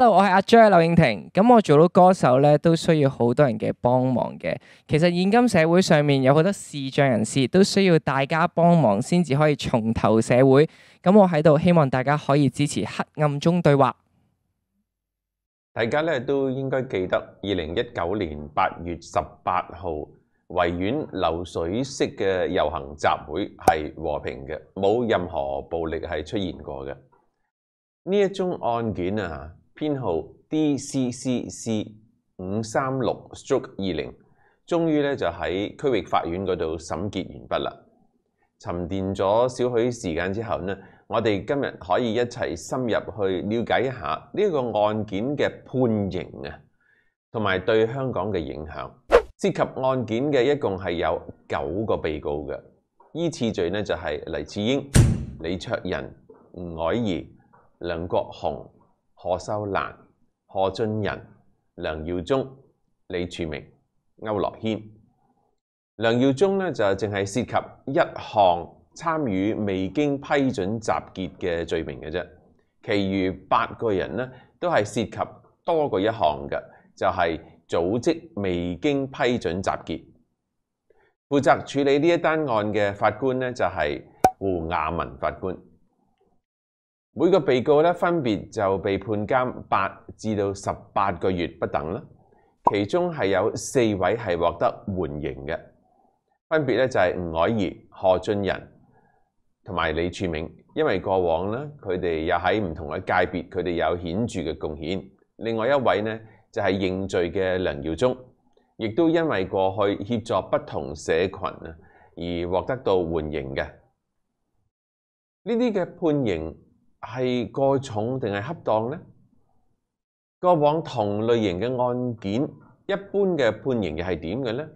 Hello，我系阿 Joe 刘颖婷。咁我做到歌手咧，都需要好多人嘅帮忙嘅。其实现今社会上面有好多视障人士，都需要大家帮忙先至可以重投社会。咁我喺度希望大家可以支持《黑暗中对话》。大家咧都应该记得，二零一九年八月十八号维园流水式嘅游行集会系和平嘅，冇任何暴力系出现过嘅。呢一宗案件啊～编号 DCCC 五三六 Stroke 二零，終於咧就喺區域法院嗰度審结完畢啦。沉澱咗少許時間之後呢，我哋今日可以一齊深入去了解一下呢個案件嘅判刑啊，同埋對香港嘅影響。涉及案件嘅一共係有九個被告嘅，依次序呢就係黎智英、李卓仁、吳凱仪、梁國雄。何秀兰、何俊仁、梁耀忠、李柱明、欧乐轩、梁耀忠咧就净系涉及一项参与未经批准集结嘅罪名嘅啫，其余八个人咧都系涉及多过一项嘅，就系组织未经批准集结。负责处理呢一单案嘅法官咧就系胡亚文法官。每个被告咧分别就被判监八至到十八个月不等啦，其中系有四位系获得缓刑嘅，分别咧就系吴凱仪、何俊仁同埋李柱铭，因为过往咧佢哋又喺唔同嘅界别，佢哋有显著嘅贡献。另外一位咧就系认罪嘅梁耀忠，亦都因为过去协助不同社群啊而获得到缓刑嘅。呢啲嘅判刑。系过重定系恰当呢？过往同类型嘅案件，一般嘅判刑又系点嘅呢？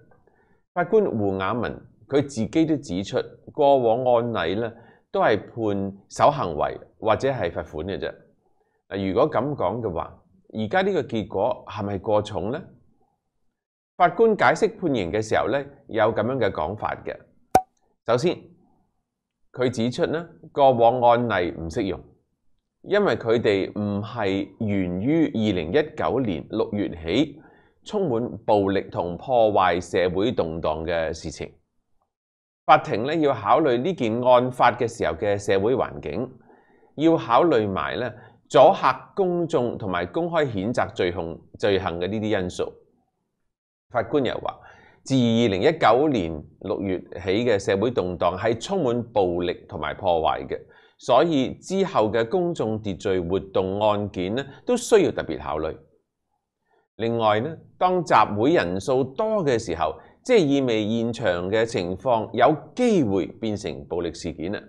法官胡雅文佢自己都指出，过往案例咧都系判守行为或者系罚款嘅啫。如果咁讲嘅话，而家呢个结果系咪过重呢？法官解释判刑嘅时候咧有咁样嘅讲法嘅。首先，佢指出咧过往案例唔适用。因為佢哋唔係源於二零一九年六月起充滿暴力同破壞社會動盪嘅事情，法庭咧要考慮呢件案發嘅時候嘅社會環境，要考慮埋咧阻嚇公眾同埋公開譴責罪兇罪行嘅呢啲因素。法官又話：自二零一九年六月起嘅社會動盪係充滿暴力同埋破壞嘅。所以之後嘅公眾秩序活動案件咧，都需要特別考慮。另外咧，當集會人數多嘅時候，即係意味現場嘅情況有機會變成暴力事件啦。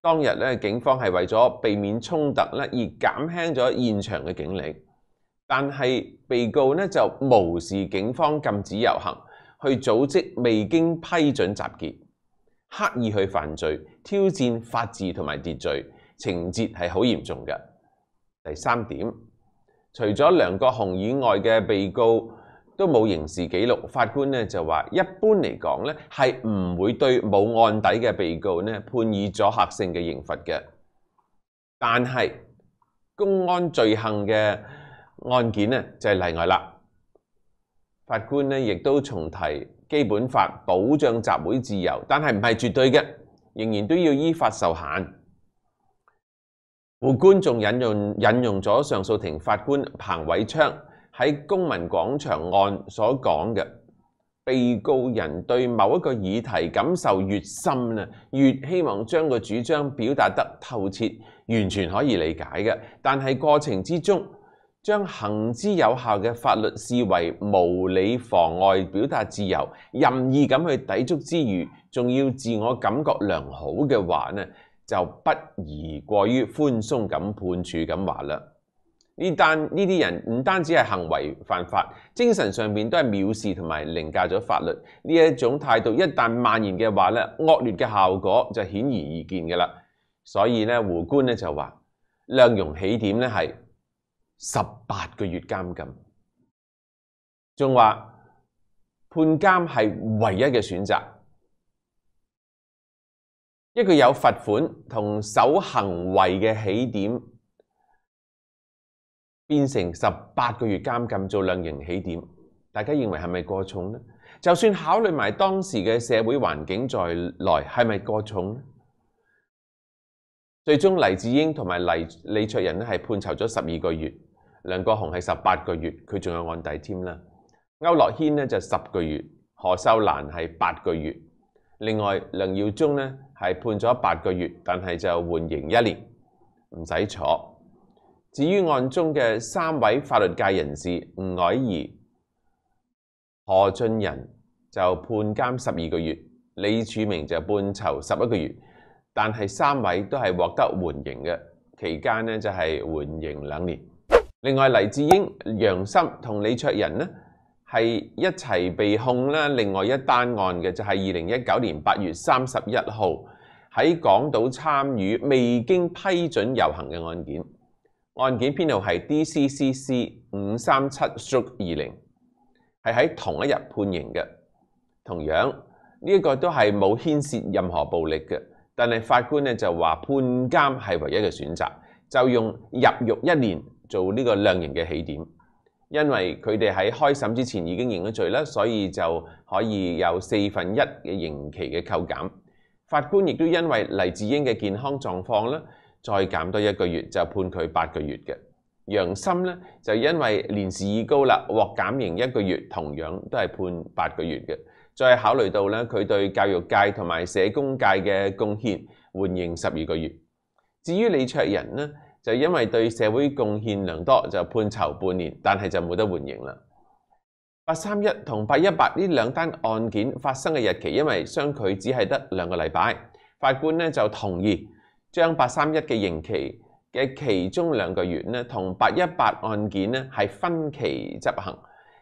當日咧，警方係為咗避免衝突咧，而減輕咗現場嘅警力，但係被告咧就无视警方禁止遊行，去組織未經批准集結。刻意去犯罪、挑戰法治同埋秩序，情節係好嚴重嘅。第三點，除咗梁國雄以外嘅被告都冇刑事記錄，法官呢就話：一般嚟講呢，係唔會對冇案底嘅被告呢判以阻嚇性嘅刑罰嘅。但係公安罪行嘅案件呢就係例外啦。法官呢亦都重提基本法保障集會自由，但系唔係絕對嘅，仍然都要依法受限。胡官仲引用引用咗上訴庭法官彭偉昌喺公民廣場案所講嘅，被告人對某一個議題感受越深咧，越希望將個主張表達得透徹，完全可以理解嘅，但係過程之中。将行之有效嘅法律视为无理妨碍表达自由，任意咁去抵触之余，仲要自我感觉良好嘅话呢，就不宜过于宽松咁判处咁话啦。呢单呢啲人唔单止系行为犯法，精神上面都系藐视同埋凌驾咗法律呢一种态度，一旦蔓延嘅话呢，恶劣嘅效果就显而易见嘅啦。所以呢，胡官呢就话量容起点呢系。十八个月监禁，仲话判监系唯一嘅选择，一个有罚款同守行为嘅起点，变成十八个月监禁做量刑起点，大家认为系咪过重呢？就算考虑埋当时嘅社会环境在内，系咪过重呢？最终黎智英同埋黎李卓人咧系判囚咗十二个月。梁國雄係十八個月，佢仲有案底添啦。歐乐軒咧就十個月，何秀蘭係八個月。另外，梁耀忠咧係判咗八個月，但係就緩刑一年，唔使坐。至於案中嘅三位法律界人士吳凯儀、何俊仁就判監十二個月，李柱明就判囚十一個月，但係三位都係獲得緩刑嘅期間咧，就係緩刑兩年。另外，黎智英、杨森同李卓仁呢，系一齐被控啦。另外一单案嘅就系二零一九年八月三十一号喺港岛参与未经批准游行嘅案件，案件编号系 D C C C 五三七 Shook 二零，系喺同一日判刑嘅。同样呢一个都系冇牵涉任何暴力嘅，但系法官呢就话判监系唯一嘅选择，就用入狱一年。做呢個量刑嘅起點，因為佢哋喺開審之前已經認咗罪啦，所以就可以有四分一嘅刑期嘅扣減。法官亦都因為黎志英嘅健康狀況咧，再減多一個月，就判佢八個月嘅。楊森咧就因為年事已高啦，獲減刑一個月，同樣都係判八個月嘅。再考慮到咧佢對教育界同埋社工界嘅貢獻，換刑十二個月。至於李卓人咧。就因為對社會貢獻良多，就判囚半年，但係就冇得緩刑啦。八三一同八一八呢兩單案件發生嘅日期，因為相距只係得兩個禮拜，法官呢就同意將八三一嘅刑期嘅其中兩個月呢，同八一八案件呢係分期執行，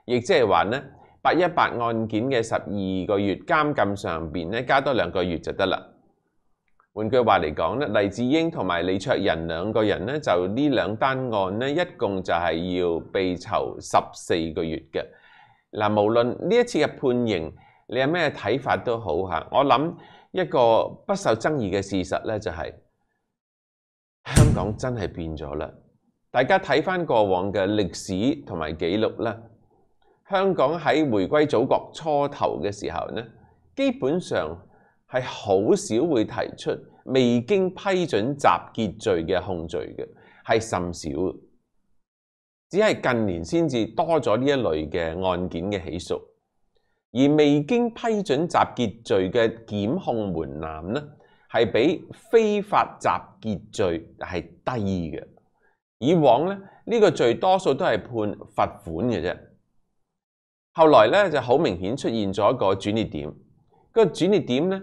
亦即係話呢八一八案件嘅十二個月監禁上面呢加多兩個月就得啦。換句話嚟講咧，黎智英同埋李卓仁兩個人咧，就呢兩單案咧，一共就係要被囚十四個月嘅。嗱，無論呢一次嘅判刑，你有咩睇法都好嚇，我諗一個不受爭議嘅事實咧，就係香港真係變咗啦。大家睇翻過往嘅歷史同埋記錄啦，香港喺回歸祖國初頭嘅時候咧，基本上。系好少会提出未经批准集结罪嘅控罪嘅，系甚少，只系近年先至多咗呢一类嘅案件嘅起诉。而未经批准集结罪嘅检控门槛呢，系比非法集结罪系低嘅。以往咧呢个罪多数都系判罚款嘅啫，后来咧就好明显出现咗一个转捩点，个转捩点咧。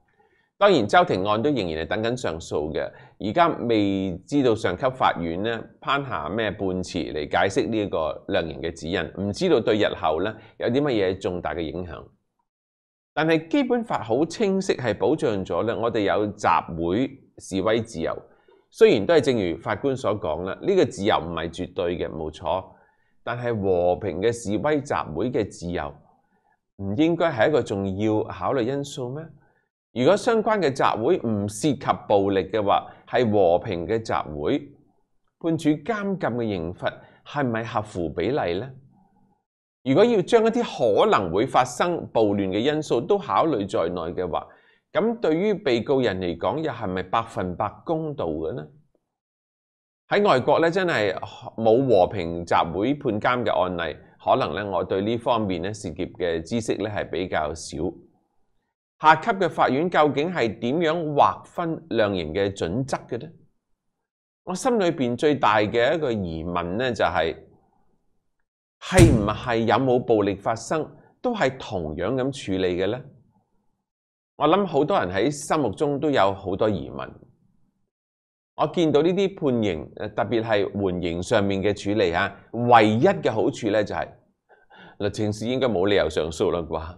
當然，周庭案都仍然係等緊上訴嘅，而家未知道上級法院咧攀下咩判詞嚟解釋呢一個量刑嘅指引，唔知道對日後咧有啲乜嘢重大嘅影響。但係基本法好清晰係保障咗咧，我哋有集會示威自由。雖然都係正如法官所講啦，呢個自由唔係絕對嘅，冇錯。但係和平嘅示威集會嘅自由，唔應該係一個重要考慮因素咩？如果相关嘅集会唔涉及暴力嘅话，係和平嘅集会，判处监禁嘅刑罚係咪合乎比例呢？如果要将一啲可能会发生暴乱嘅因素都考虑在内嘅话，咁对于被告人嚟讲，又係咪百分百公道嘅呢？喺外国咧，真係冇和平集会判监嘅案例，可能咧，我对呢方面咧涉及嘅知识咧係比较少。下級嘅法院究竟係點樣劃分量刑嘅準則嘅呢？我心裏边最大嘅一個疑問呢、就係係唔係有冇暴力發生都係同樣咁處理嘅呢？我諗好多人喺心目中都有好多疑問。我見到呢啲判刑，特別係緩刑上面嘅處理啊，唯一嘅好處呢、就係律政司應該冇理由上訴啦啩。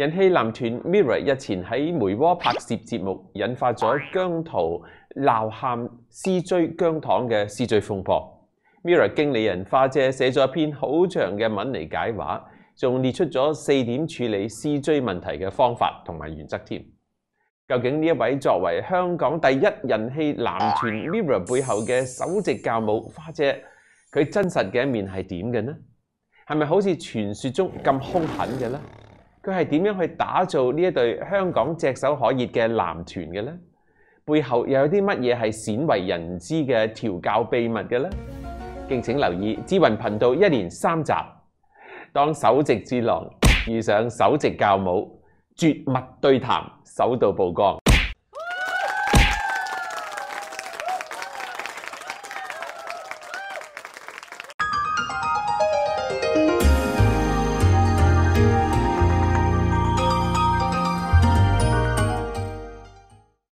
人气男团 Mirror 日前喺梅窝拍摄节目，引发咗姜涛闹喊撕追姜糖嘅撕追风波。Mirror 经理人花姐写咗一篇好长嘅文嚟解话，仲列出咗四点处理撕追问题嘅方法同埋原则添。究竟呢一位作为香港第一人气男团 Mirror 背后嘅首席教母花姐，佢真实嘅一面系点嘅呢？系咪好似传说中咁凶狠嘅呢？佢係點樣去打造呢一隊香港隻手可熱嘅男團嘅呢？背後又有啲乜嘢係鮮為人知嘅調教秘密嘅呢？敬請留意智雲頻道一連三集，當首席智囊遇上首席教母，絕密對談，首度曝光。